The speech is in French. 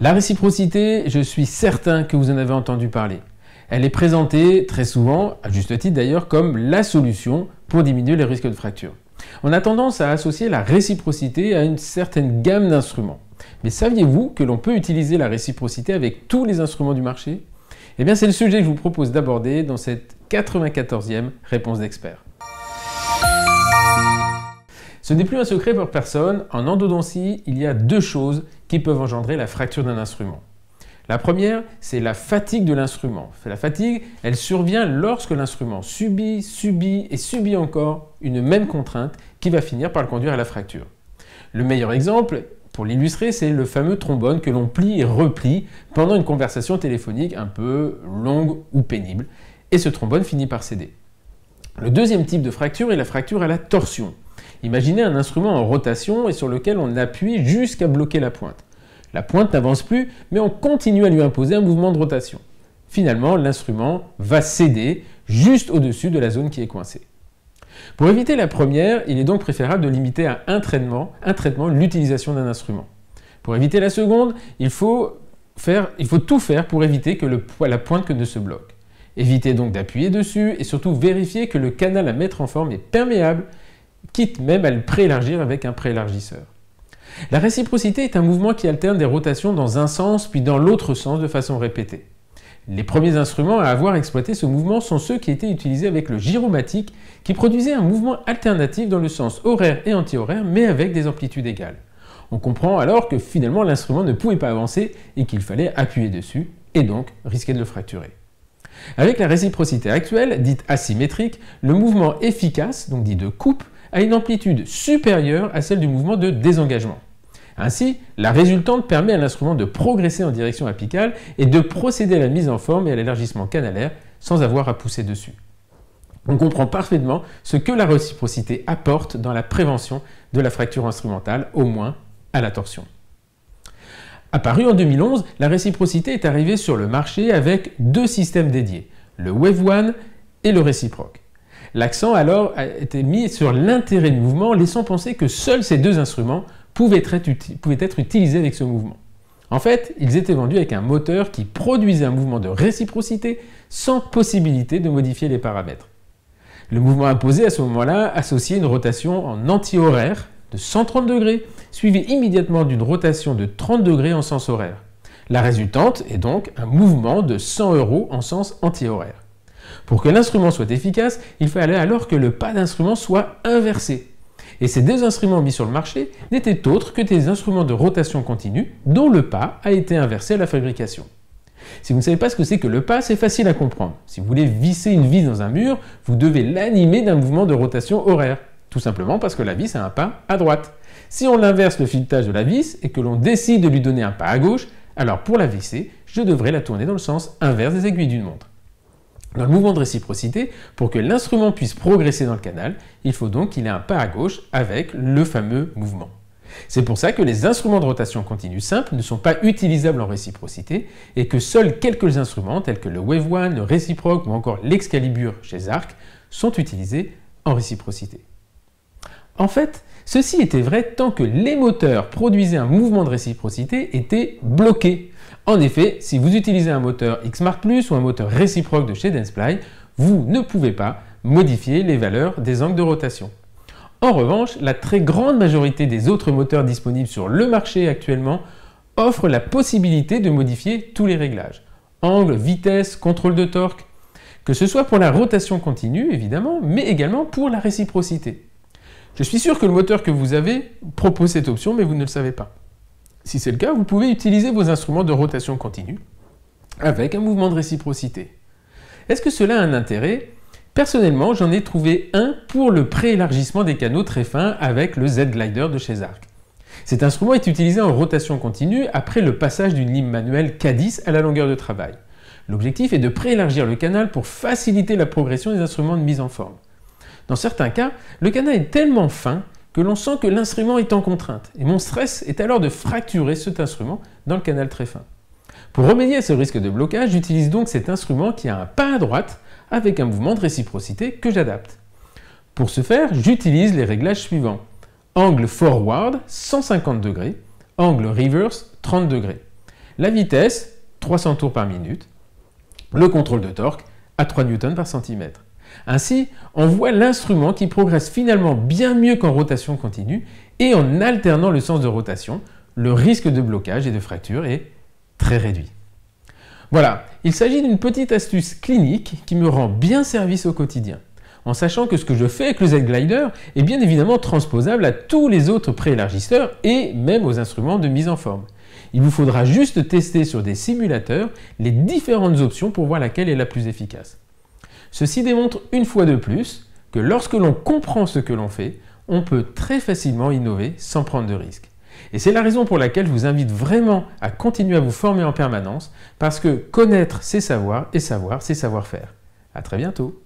La réciprocité, je suis certain que vous en avez entendu parler. Elle est présentée très souvent, à juste titre d'ailleurs, comme la solution pour diminuer les risques de fracture. On a tendance à associer la réciprocité à une certaine gamme d'instruments. Mais saviez-vous que l'on peut utiliser la réciprocité avec tous les instruments du marché Eh bien c'est le sujet que je vous propose d'aborder dans cette 94e réponse d'expert. Ce n'est plus un secret pour personne, en endodontie, il y a deux choses qui peuvent engendrer la fracture d'un instrument. La première, c'est la fatigue de l'instrument. La fatigue, elle survient lorsque l'instrument subit, subit et subit encore une même contrainte qui va finir par le conduire à la fracture. Le meilleur exemple, pour l'illustrer, c'est le fameux trombone que l'on plie et replie pendant une conversation téléphonique un peu longue ou pénible, et ce trombone finit par céder. Le deuxième type de fracture est la fracture à la torsion. Imaginez un instrument en rotation et sur lequel on appuie jusqu'à bloquer la pointe. La pointe n'avance plus, mais on continue à lui imposer un mouvement de rotation. Finalement, l'instrument va céder juste au-dessus de la zone qui est coincée. Pour éviter la première, il est donc préférable de limiter à un traitement, un traitement l'utilisation d'un instrument. Pour éviter la seconde, il faut, tout faire pour éviter que la pointe ne se bloque. Évitez donc d'appuyer dessus et surtout vérifiez que le canal à mettre en forme est perméable quitte même à le préélargir avec un préélargisseur. La réciprocité est un mouvement qui alterne des rotations dans un sens puis dans l'autre sens de façon répétée. Les premiers instruments à avoir exploité ce mouvement sont ceux qui étaient utilisés avec le gyromatique, qui produisait un mouvement alternatif dans le sens horaire et antihoraire, mais avec des amplitudes égales. On comprend alors que finalement l'instrument ne pouvait pas avancer et qu'il fallait appuyer dessus, et donc risquer de le fracturer. Avec la réciprocité actuelle, dite asymétrique, le mouvement efficace, donc dit de coupe, à une amplitude supérieure à celle du mouvement de désengagement. Ainsi, la résultante permet à l'instrument de progresser en direction apicale et de procéder à la mise en forme et à l'élargissement canalaire sans avoir à pousser dessus. On comprend parfaitement ce que la réciprocité apporte dans la prévention de la fracture instrumentale, au moins à la torsion. Apparue en 2011, la réciprocité est arrivée sur le marché avec deux systèmes dédiés, le Wave One et le réciproque. L'accent alors a été mis sur l'intérêt du mouvement, laissant penser que seuls ces deux instruments pouvaient être, utilisés avec ce mouvement. En fait, ils étaient vendus avec un moteur qui produisait un mouvement de réciprocité sans possibilité de modifier les paramètres. Le mouvement imposé à ce moment-là associait une rotation en anti-horaire de 130 degrés, suivie immédiatement d'une rotation de 30 degrés en sens horaire. La résultante est donc un mouvement de 100 euros en sens anti-horaire. Pour que l'instrument soit efficace, il fallait alors que le pas d'instrument soit inversé. Et ces deux instruments mis sur le marché n'étaient autres que des instruments de rotation continue dont le pas a été inversé à la fabrication. Si vous ne savez pas ce que c'est que le pas, c'est facile à comprendre. Si vous voulez visser une vis dans un mur, vous devez l'animer d'un mouvement de rotation horaire. Tout simplement parce que la vis a un pas à droite. Si on inverse le filetage de la vis et que l'on décide de lui donner un pas à gauche, alors pour la visser, je devrais la tourner dans le sens inverse des aiguilles d'une montre. Dans le mouvement de réciprocité, pour que l'instrument puisse progresser dans le canal, il faut donc qu'il ait un pas à gauche avec le fameux mouvement. C'est pour ça que les instruments de rotation continue simple ne sont pas utilisables en réciprocité et que seuls quelques instruments tels que le Wave One, le Réciproque ou encore l'Excalibur chez Arc sont utilisés en réciprocité. En fait, ceci était vrai tant que les moteurs produisaient un mouvement de réciprocité étaient bloqués. En effet, si vous utilisez un moteur Xmark Plus ou un moteur réciproque de chez Densply, vous ne pouvez pas modifier les valeurs des angles de rotation. En revanche, la très grande majorité des autres moteurs disponibles sur le marché actuellement offrent la possibilité de modifier tous les réglages. Angle, vitesse, contrôle de torque, que ce soit pour la rotation continue évidemment, mais également pour la réciprocité. Je suis sûr que le moteur que vous avez propose cette option, mais vous ne le savez pas. Si c'est le cas, vous pouvez utiliser vos instruments de rotation continue avec un mouvement de réciprocité. Est-ce que cela a un intérêt Personnellement, j'en ai trouvé un pour le préélargissement des canaux très fins avec le Z-Glider de chez Arc. Cet instrument est utilisé en rotation continue après le passage d'une lime manuelle K10 à la longueur de travail. L'objectif est de préélargir le canal pour faciliter la progression des instruments de mise en forme. Dans certains cas, le canal est tellement fin que l'on sent que l'instrument est en contrainte, et mon stress est alors de fracturer cet instrument dans le canal très fin. Pour remédier à ce risque de blocage, j'utilise donc cet instrument qui a un pas à droite avec un mouvement de réciprocité que j'adapte. Pour ce faire, j'utilise les réglages suivants. Angle forward 150 degrés, angle reverse 30 degrés. La vitesse 300 tours par minute, le contrôle de torque à 3 N par centimètre. Ainsi, on voit l'instrument qui progresse finalement bien mieux qu'en rotation continue et en alternant le sens de rotation, le risque de blocage et de fracture est très réduit. Voilà, il s'agit d'une petite astuce clinique qui me rend bien service au quotidien, en sachant que ce que je fais avec le Z-Glider est bien évidemment transposable à tous les autres préélargisseurs et même aux instruments de mise en forme. Il vous faudra juste tester sur des simulateurs les différentes options pour voir laquelle est la plus efficace. Ceci démontre une fois de plus que lorsque l'on comprend ce que l'on fait, on peut très facilement innover sans prendre de risques. Et c'est la raison pour laquelle je vous invite vraiment à continuer à vous former en permanence, parce que connaître, c'est savoir, et savoir, c'est savoir-faire. À très bientôt